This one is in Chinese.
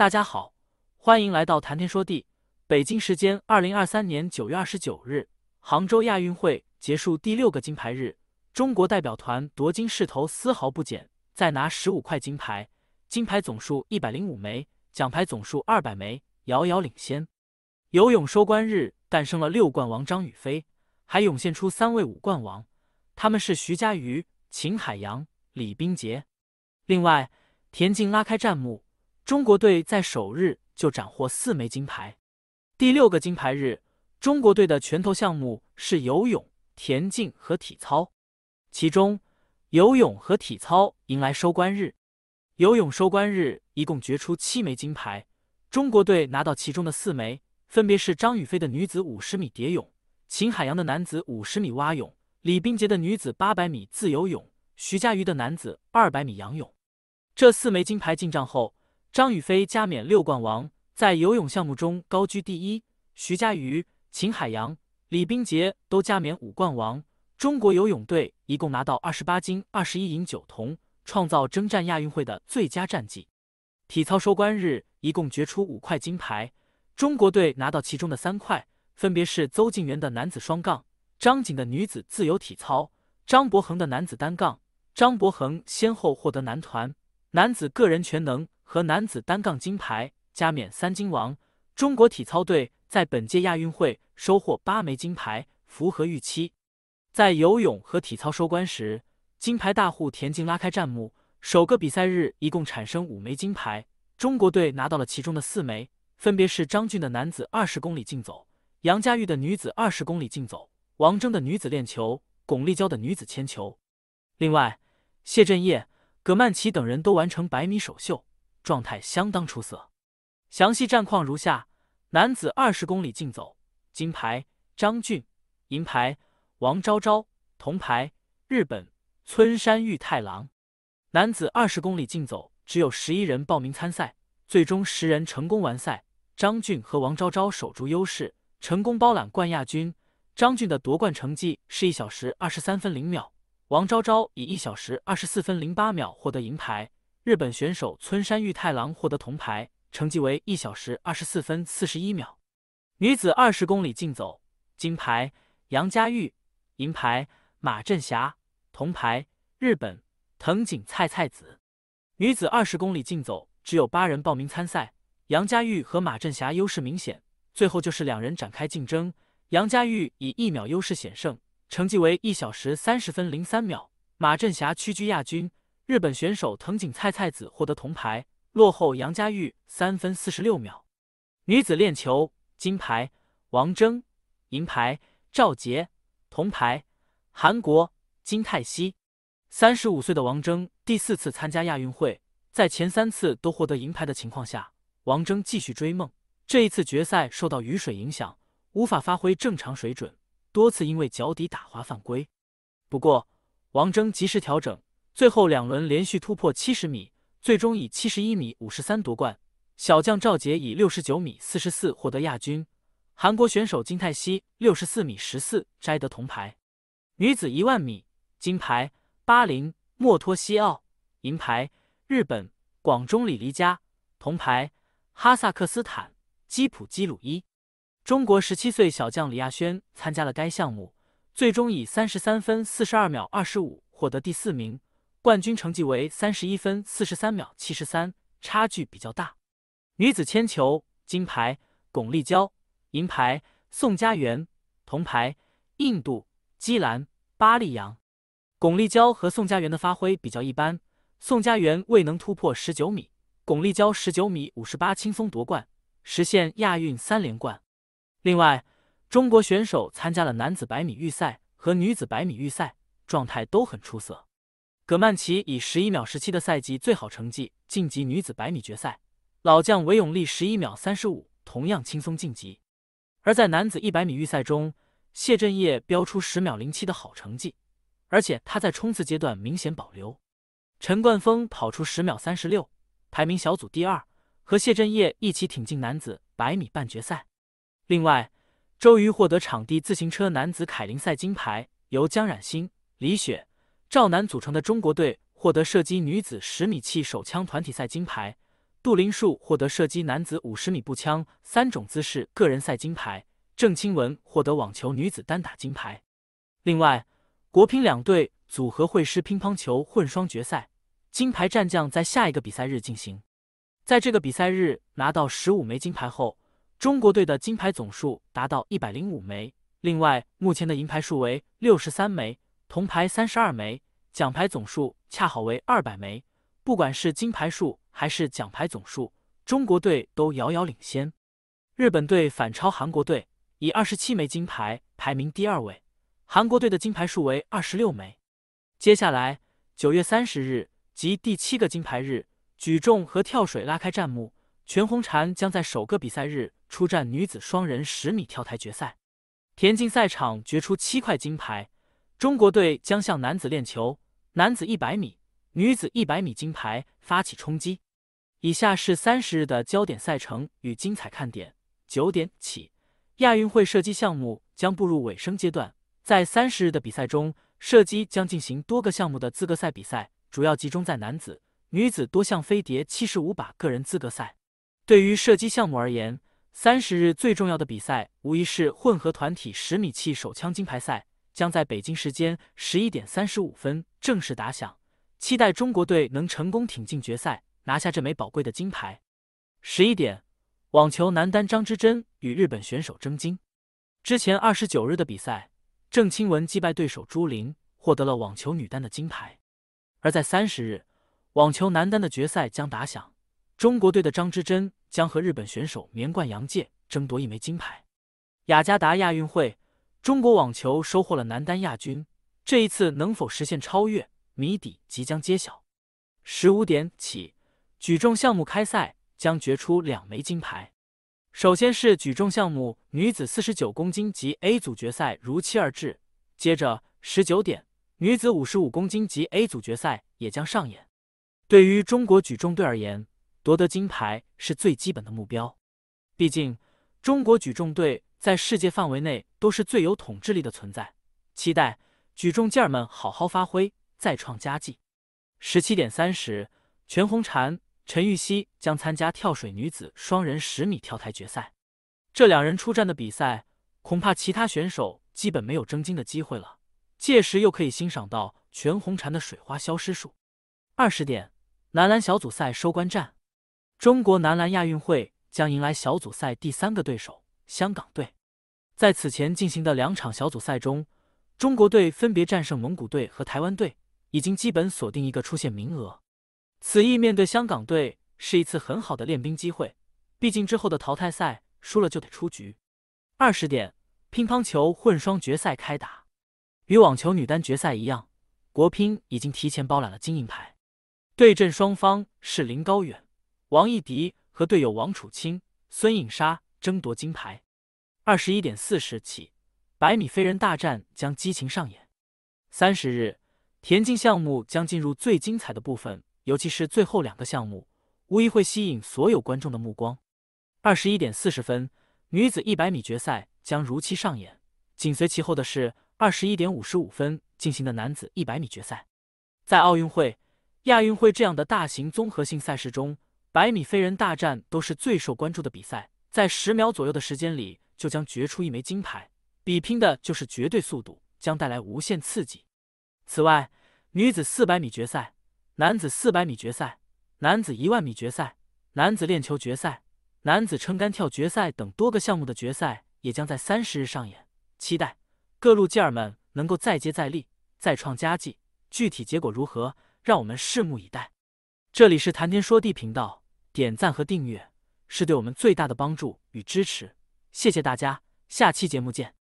大家好，欢迎来到谈天说地。北京时间二零二三年九月二十九日，杭州亚运会结束第六个金牌日，中国代表团夺金势头丝毫不减，再拿十五块金牌，金牌总数一百零五枚，奖牌总数二百枚，遥遥领先。游泳收官日诞生了六冠王张雨霏，还涌现出三位五冠王，他们是徐嘉余、秦海洋、李冰洁。另外，田径拉开战幕。中国队在首日就斩获四枚金牌，第六个金牌日，中国队的拳头项目是游泳、田径和体操，其中游泳和体操迎来收官日。游泳收官日一共决出七枚金牌，中国队拿到其中的四枚，分别是张雨霏的女子五十米蝶泳、秦海洋的男子五十米蛙泳、李冰洁的女子八百米自由泳、徐嘉余的男子二百米仰泳。这四枚金牌进账后。张雨霏加冕六冠王，在游泳项目中高居第一；徐嘉余、秦海洋、李冰洁都加冕五冠王。中国游泳队一共拿到二十八金、二十一银、九铜，创造征战亚运会的最佳战绩。体操收官日，一共决出五块金牌，中国队拿到其中的三块，分别是邹敬圆的男子双杠、张景的女子自由体操、张博恒的男子单杠。张博恒先后获得男团、男子个人全能。和男子单杠金牌，加冕三金王。中国体操队在本届亚运会收获八枚金牌，符合预期。在游泳和体操收官时，金牌大户田径拉开战幕。首个比赛日一共产生五枚金牌，中国队拿到了其中的四枚，分别是张俊的男子二十公里竞走，杨家玉的女子二十公里竞走，王峥的女子链球，巩立姣的女子铅球。另外，谢震业、葛曼棋等人都完成百米首秀。状态相当出色，详细战况如下：男子二十公里竞走，金牌张俊，银牌王昭昭，铜牌日本村山裕太郎。男子二十公里竞走只有十一人报名参赛，最终十人成功完赛。张俊和王昭昭守住优势，成功包揽冠亚军。张俊的夺冠成绩是一小时二十三分零秒，王昭昭以一小时二十四分零八秒获得银牌。日本选手村山裕太郎获得铜牌，成绩为一小时二十四分四十一秒。女子二十公里竞走，金牌杨佳玉，银牌马振霞，铜牌日本藤井菜菜子。女子二十公里竞走只有八人报名参赛，杨佳玉和马振霞优势明显，最后就是两人展开竞争。杨佳玉以一秒优势险胜，成绩为一小时三十分零三秒，马振霞屈居亚军。日本选手藤井菜菜子获得铜牌，落后杨佳玉三分四十六秒。女子链球金牌王铮，银牌赵杰，铜牌韩国金泰熙。三十五岁的王峥第四次参加亚运会，在前三次都获得银牌的情况下，王峥继续追梦。这一次决赛受到雨水影响，无法发挥正常水准，多次因为脚底打滑犯规。不过，王峥及时调整。最后两轮连续突破七十米，最终以七十一米五十三夺冠。小将赵杰以六十九米四十四获得亚军，韩国选手金泰熙六十四米十四摘得铜牌。女子一万米，金牌巴林墨托西奥，银牌日本广中里黎加，铜牌哈萨克斯坦基普基鲁伊。中国十七岁小将李亚轩参加了该项目，最终以三十三分四十二秒二十五获得第四名。冠军成绩为三十一分四十三秒七十三，差距比较大。女子铅球金牌巩立姣，银牌宋佳媛，铜牌印度基兰巴利扬。巩立姣和宋佳媛的发挥比较一般，宋佳媛未能突破十九米，巩立姣十九米五十八轻松夺冠，实现亚运三连冠。另外，中国选手参加了男子百米预赛和女子百米预赛，状态都很出色。葛曼棋以十一秒十七的赛季最好成绩晋级女子百米决赛，老将韦永丽十一秒三十五同样轻松晋级。而在男子一百米预赛中，谢震业标出十秒零七的好成绩，而且他在冲刺阶段明显保留。陈冠峰跑出十秒三十六，排名小组第二，和谢震业一起挺进男子百米半决赛。另外，周瑜获得场地自行车男子凯林赛金牌，由江冉星、李雪。赵楠组成的中国队获得射击女子十米气手枪团体赛金牌，杜林树获得射击男子五十米步枪三种姿势个人赛金牌，郑钦文获得网球女子单打金牌。另外，国乒两队组合会师乒乓球混双决赛，金牌战将在下一个比赛日进行。在这个比赛日拿到十五枚金牌后，中国队的金牌总数达到一百零五枚，另外目前的银牌数为六十三枚。铜牌三十二枚，奖牌总数恰好为二百枚。不管是金牌数还是奖牌总数，中国队都遥遥领先。日本队反超韩国队，以二十七枚金牌排名第二位。韩国队的金牌数为二十六枚。接下来九月三十日即第七个金牌日，举重和跳水拉开战幕。全红婵将在首个比赛日出战女子双人十米跳台决赛。田径赛场决出七块金牌。中国队将向男子链球、男子一百米、女子一百米金牌发起冲击。以下是三十日的焦点赛程与精彩看点。九点起，亚运会射击项目将步入尾声阶段。在三十日的比赛中，射击将进行多个项目的资格赛比赛，主要集中在男子、女子多项飞碟七十五把个人资格赛。对于射击项目而言，三十日最重要的比赛无疑是混合团体十米气手枪金牌赛。将在北京时间十一点三十五分正式打响，期待中国队能成功挺进决赛，拿下这枚宝贵的金牌。十一点，网球男单张之臻与日本选手争金。之前二十九日的比赛，郑钦文击败对手朱琳，获得了网球女单的金牌。而在三十日，网球男单的决赛将打响，中国队的张之臻将和日本选手绵贯洋介争夺一枚金牌。雅加达亚运会。中国网球收获了男单亚军，这一次能否实现超越？谜底即将揭晓。十五点起，举重项目开赛将决出两枚金牌。首先是举重项目女子四十九公斤级 A 组决赛如期而至，接着十九点女子五十五公斤级 A 组决赛也将上演。对于中国举重队而言，夺得金牌是最基本的目标。毕竟，中国举重队。在世界范围内都是最有统治力的存在，期待举重健儿们好好发挥，再创佳绩。十七点三十，全红婵、陈芋汐将参加跳水女子双人十米跳台决赛。这两人出战的比赛，恐怕其他选手基本没有争金的机会了。届时又可以欣赏到全红婵的水花消失术。二十点，男篮小组赛收官战，中国男篮亚运会将迎来小组赛第三个对手。香港队，在此前进行的两场小组赛中，中国队分别战胜蒙古队和台湾队，已经基本锁定一个出线名额。此役面对香港队，是一次很好的练兵机会。毕竟之后的淘汰赛输了就得出局。二十点，乒乓球混双决赛开打，与网球女单决赛一样，国乒已经提前包揽了金银牌。对阵双方是林高远、王艺迪和队友王楚钦、孙颖莎。争夺金牌，二十一点四十起，百米飞人大战将激情上演。三十日，田径项目将进入最精彩的部分，尤其是最后两个项目，无疑会吸引所有观众的目光。二十一点四十分，女子一百米决赛将如期上演，紧随其后的是二十一点五十五分进行的男子一百米决赛。在奥运会、亚运会这样的大型综合性赛事中，百米飞人大战都是最受关注的比赛。在十秒左右的时间里，就将决出一枚金牌，比拼的就是绝对速度，将带来无限刺激。此外，女子400米决赛、男子400米决赛、男子1万米决赛、男子链球决赛、男子撑杆跳决赛等多个项目的决赛也将在三十日上演。期待各路健儿们能够再接再厉，再创佳绩。具体结果如何，让我们拭目以待。这里是谈天说地频道，点赞和订阅。是对我们最大的帮助与支持，谢谢大家，下期节目见。